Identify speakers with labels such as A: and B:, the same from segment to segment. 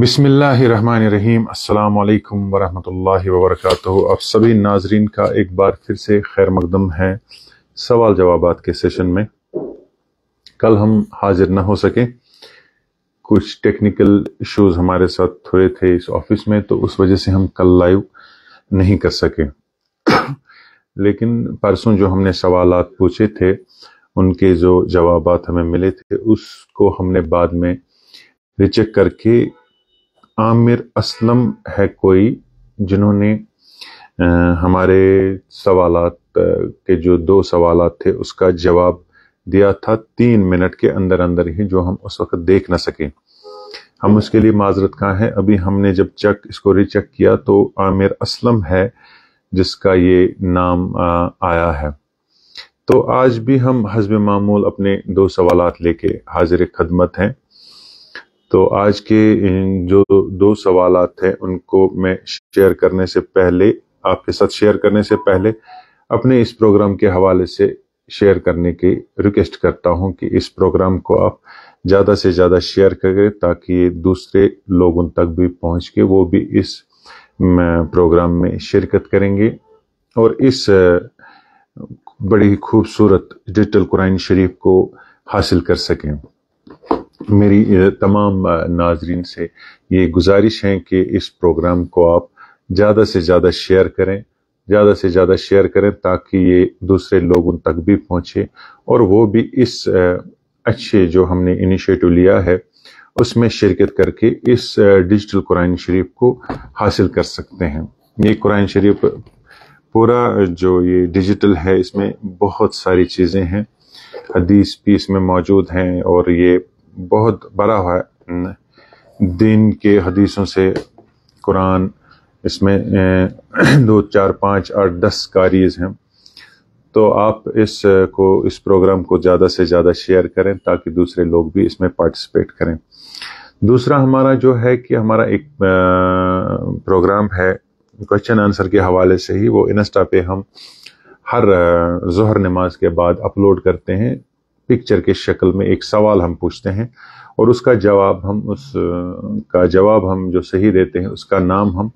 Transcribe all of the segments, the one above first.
A: बिसमीम् अल्लाम वरहमल वर्क आप सभी नाजरीन का एक बार फिर से खैर मकदम है सवाल जवाब के सेशन में कल हम हाजिर ना हो सके कुछ टेक्निकल इशूज हमारे साथ थोड़े थे इस ऑफिस में तो उस वजह से हम कल लाइव नहीं कर सके लेकिन परसों जो हमने सवाल पूछे थे उनके जो जवाब हमें मिले थे उसको हमने बाद में रिचेक करके आमिर असलम है कोई जिन्होंने हमारे सवाल के जो दो सवाल थे उसका जवाब दिया था तीन मिनट के अंदर अंदर ही जो हम उस वक्त देख ना सके हम उसके लिए माजरत कहाँ हैं अभी हमने जब चेक इसको रिचेक किया तो आमिर असलम है जिसका ये नाम आया है तो आज भी हम हजब मामूल अपने दो सवाल लेके हाजिर खदमत हैं तो आज के जो दो सवाल हैं उनको मैं शेयर करने से पहले आपके साथ शेयर करने से पहले अपने इस प्रोग्राम के हवाले से शेयर करने की रिक्वेस्ट करता हूं कि इस प्रोग्राम को आप ज़्यादा से ज़्यादा शेयर करें ताकि ये दूसरे लोगों तक भी पहुंच के वो भी इस प्रोग्राम में शिरकत करेंगे और इस बड़ी खूबसूरत डिजिटल कुरान शरीफ को हासिल कर सकें मेरी तमाम नाजरीन से ये गुजारिश है कि इस प्रोग्राम को आप ज़्यादा से ज़्यादा शेयर करें ज़्यादा से ज़्यादा शेयर करें ताकि ये दूसरे लोग उन तक भी पहुँचे और वो भी इस अच्छे जो हमने इनिशिएटिव लिया है उसमें शिरकत करके इस डिजिटल कुरान शरीफ को हासिल कर सकते हैं ये कुरान शरीफ पूरा जो ये डिजिटल है इसमें बहुत सारी चीज़ें हैं हदीस भी इसमें मौजूद हैं और ये बहुत बड़ा है दिन के हदीसों से कुरान इसमें दो चार पाँच आठ दस कारीज हैं तो आप इस को इस प्रोग्राम को ज़्यादा से ज़्यादा शेयर करें ताकि दूसरे लोग भी इसमें पार्टिसिपेट करें दूसरा हमारा जो है कि हमारा एक प्रोग्राम है क्वेश्चन आंसर के हवाले से ही वो इंस्टा पे हम हर जहर नमाज के बाद अपलोड करते हैं पिक्चर के शक्ल में एक सवाल हम पूछते हैं और उसका जवाब हम उस का जवाब हम जो सही देते हैं उसका नाम हम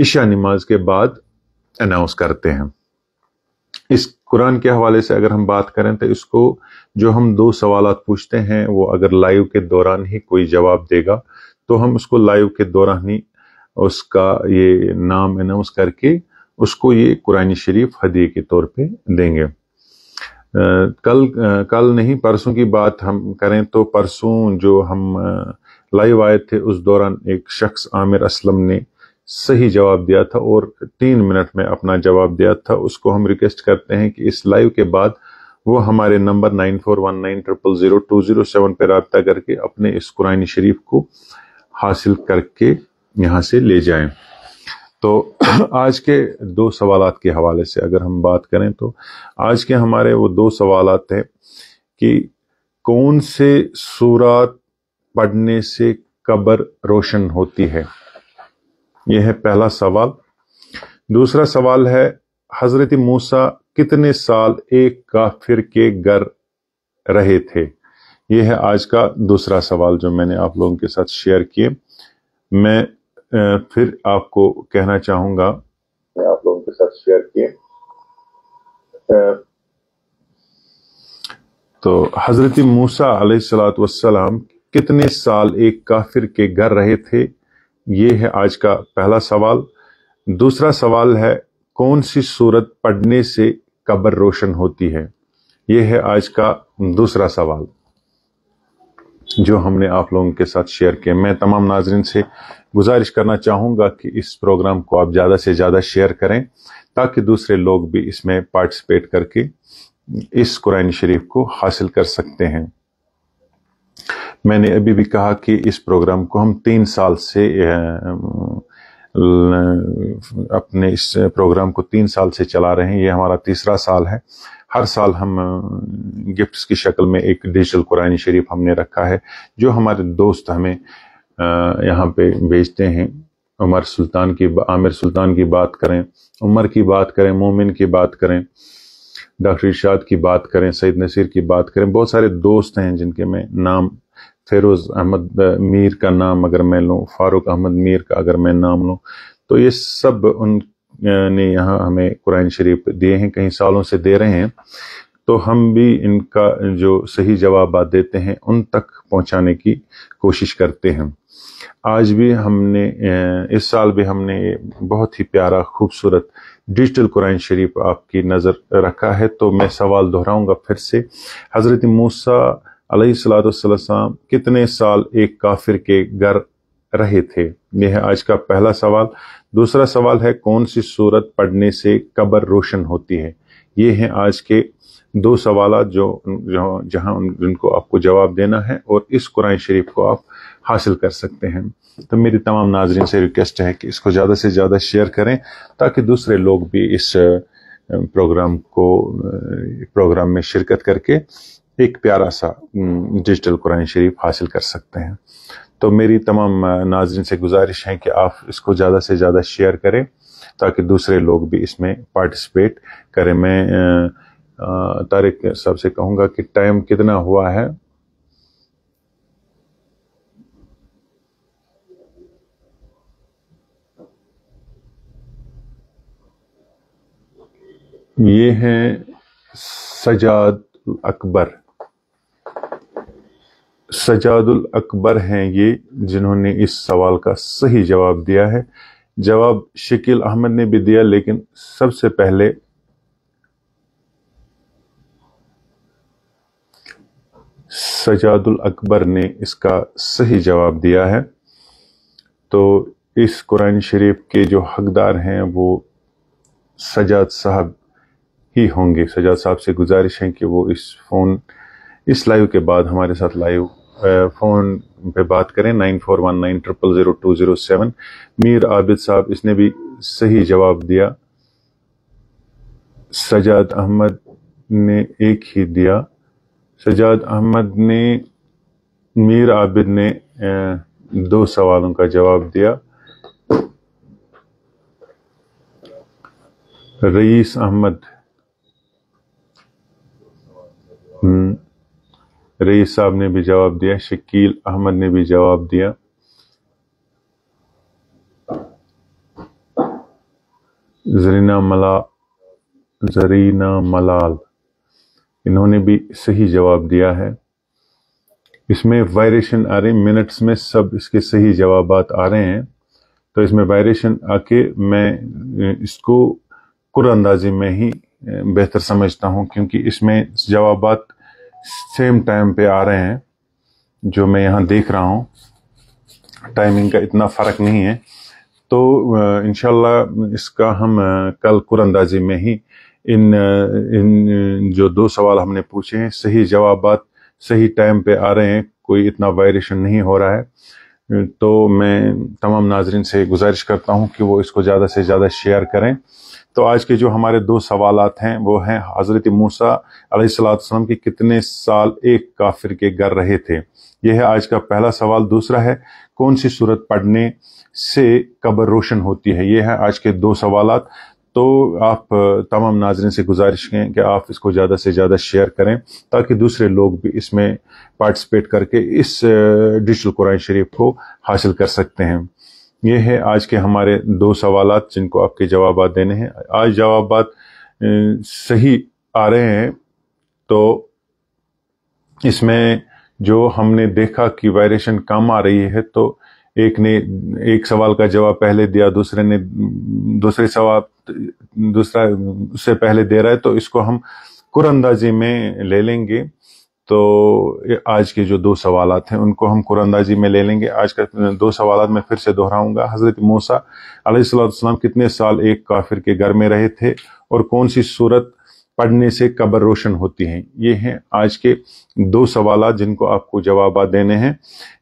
A: ईशा नमाज के बाद अनाउंस करते हैं इस कुरान के हवाले से अगर हम बात करें तो इसको जो हम दो सवाल पूछते हैं वो अगर लाइव के दौरान ही कोई जवाब देगा तो हम उसको लाइव के दौरान ही उसका ये नाम अनाउंस करके उसको ये कुरानी शरीफ हदी के तौर पे देंगे कल कल नहीं परसों की बात हम करें तो परसों जो हम लाइव आए थे उस दौरान एक शख्स आमिर असलम ने सही जवाब दिया था और तीन मिनट में अपना जवाब दिया था उसको हम रिक्वेस्ट करते हैं कि इस लाइव के बाद वो हमारे number nine four one nine triple zero two zero seven पर रबता करके अपने इस कुरानी शरीफ को हासिल करके यहाँ से ले जाएं तो आज के दो सवाल के हवाले से अगर हम बात करें तो आज के हमारे वो दो सवाल थे कि कौन से सूरत पढ़ने से कब्र रोशन होती है यह है पहला सवाल दूसरा सवाल है हजरत मूसा कितने साल एक काफिर के घर रहे थे यह है आज का दूसरा सवाल जो मैंने आप लोगों के साथ शेयर किए मैं फिर आपको कहना चाहूंगा मैं आप लोगों के साथ शेयर किए तो हजरत मूसा सलात वसलाम कितने साल एक काफिर के घर रहे थे ये है आज का पहला सवाल दूसरा सवाल है कौन सी सूरत पढ़ने से कब्र रोशन होती है ये है आज का दूसरा सवाल जो हमने आप लोगों के साथ शेयर किया मैं तमाम नाजरन से गुजारिश करना चाहूँगा कि इस प्रोग्राम को आप ज़्यादा से ज़्यादा शेयर करें ताकि दूसरे लोग भी इसमें पार्टिसिपेट करके इस कुरान शरीफ को हासिल कर सकते हैं मैंने अभी भी कहा कि इस प्रोग्राम को हम तीन साल से अपने इस प्रोग्राम को तीन साल से चला रहे हैं ये हमारा तीसरा साल है हर साल हम गिफ्ट्स की शक्ल में एक डिजिटल कुरानी शरीफ हमने रखा है जो हमारे दोस्त हमें यहाँ पे भेजते हैं उमर सुल्तान की आमिर सुल्तान की बात करें उमर की बात करें मोमिन की बात करें डॉक्टर इर्शाद की बात करें सईद नसीर की बात करें बहुत सारे दोस्त हैं जिनके मैं नाम फेरोज़ अहमद मीर का नाम अगर मैं लूँ फारूक अहमद मीर का अगर मैं नाम लूँ तो ये सब उन ने यहाँ हमें कुरान शरीफ दिए हैं कहीं सालों से दे रहे हैं तो हम भी इनका जो सही जवाब देते हैं उन तक पहुंचाने की कोशिश करते हैं आज भी हमने इस साल भी हमने बहुत ही प्यारा खूबसूरत डिजिटल कुरान शरीफ आपकी नज़र रखा है तो मैं सवाल दोहराऊंगा फिर से हज़रत मूसा अलैहिस्सलाम कितने साल एक काफिर के घर रहे थे यह है आज का पहला सवाल दूसरा सवाल है कौन सी सूरत पढ़ने से कब्र रोशन होती है ये है आज के दो सवाल जो जहाँ जिनको आपको जवाब देना है और इस कुरान शरीफ को आप हासिल कर सकते हैं तो मेरी तमाम नाजरन से रिक्वेस्ट है कि इसको ज़्यादा से ज़्यादा शेयर करें ताकि दूसरे लोग भी इस प्रोग्राम को प्रोग्राम में शिरकत करके एक प्यारा सा डिजिटल कुरान शरीफ हासिल कर सकते हैं तो मेरी तमाम नाजरन से गुजारिश है कि आप इसको ज़्यादा से ज़्यादा शेयर करें ताकि दूसरे लोग भी इसमें पार्टिसिपेट करें मैं तारिक साहब से कहूंगा कि टाइम कितना हुआ है ये हैं सजाद अकबर सजादुल अकबर हैं ये जिन्होंने इस सवाल का सही जवाब दिया है जवाब शकील अहमद ने भी दिया लेकिन सबसे पहले सजादुल अकबर ने इसका सही जवाब दिया है तो इस कुरान शरीफ के जो हकदार हैं वो सजाद साहब ही होंगे सजाद साहब से गुजारिश है कि वो इस फ़ोन इस लाइव के बाद हमारे साथ लाइव फ़ोन पे बात करें nine four one nine triple zero two zero seven Mir Abid साहब इसने भी सही जवाब दिया सजाद अहमद ने एक ही दिया सजाद अहमद ने मीर आबिद ने दो सवालों का जवाब दिया रईस अहमद हम्म। रईस साहब ने भी जवाब दिया शकील अहमद ने भी जवाब दिया जरीना मला जरीना मलाल इन्होंने भी सही जवाब दिया है इसमें वायरेशन आ रही मिनट्स में सब इसके सही जवाब आ रहे हैं तो इसमें वायरेशन आके मैं इसको अंदाजी में ही बेहतर समझता हूँ क्योंकि इसमें जवाब सेम टाइम पे आ रहे हैं जो मैं यहाँ देख रहा हूँ टाइमिंग का इतना फ़र्क नहीं है तो इनशाला इसका हम कल कुरानंदाजी में ही इन इन जो दो सवाल हमने पूछे हैं सही जवाब सही टाइम पे आ रहे हैं कोई इतना वायरेशन नहीं हो रहा है तो मैं तमाम नाजरन से गुजारिश करता हूं कि वो इसको ज़्यादा से ज़्यादा शेयर करें तो आज के जो हमारे दो सवाल हैं वो हैं हज़रत मूसा अलैहिस्सलाम के कितने साल एक काफिर के घर रहे थे यह है आज का पहला सवाल दूसरा है कौन सी सूरत पढ़ने से कब्र रोशन होती है यह है आज के दो सवाल तो आप तमाम नाजरन से गुजारिश करें कि आप इसको ज़्यादा से ज़्यादा शेयर करें ताकि दूसरे लोग भी इसमें पार्टिसिपेट करके इस डिजिटल कुरान शरीफ को हासिल कर सकते हैं ये है आज के हमारे दो सवाल जिनको आपके जवाब देने हैं आज जवाब सही आ रहे हैं तो इसमें जो हमने देखा कि वायरेशन कम आ रही है तो एक ने एक सवाल का जवाब पहले दिया दूसरे ने दूसरे सवाल दूसरा उससे पहले दे रहा है तो इसको हम कुरंदाजी में ले लेंगे तो आज के जो दो सवाल हैं उनको हम कुरंदाजी में ले लेंगे आज का दो सवाल मैं फिर से दोहराऊंगा हजरत मूसा अलैहिस्सलाम कितने साल एक काफिर के घर में रहे थे और कौन सी सूरत पढ़ने से कब्र रोशन होती है ये हैं आज के दो सवाल जिनको आपको जवाब देने हैं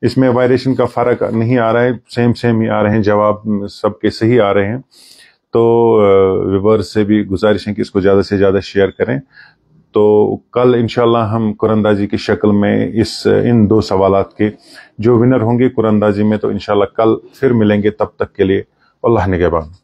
A: इसमें वायरेशन का फ़र्क नहीं आ रहा है सेम सेम ही आ रहे हैं जवाब सबके सही आ रहे हैं तो विवर्स से भी गुजारिश है कि इसको ज़्यादा से ज़्यादा शेयर करें तो कल इनशाला हम कुरंदाजी की शक्ल में इस इन दो सवाल के जो विनर होंगे कुरंदाजी में तो इनशाला कल फिर मिलेंगे तब तक के लिए अल्लाह निगेबान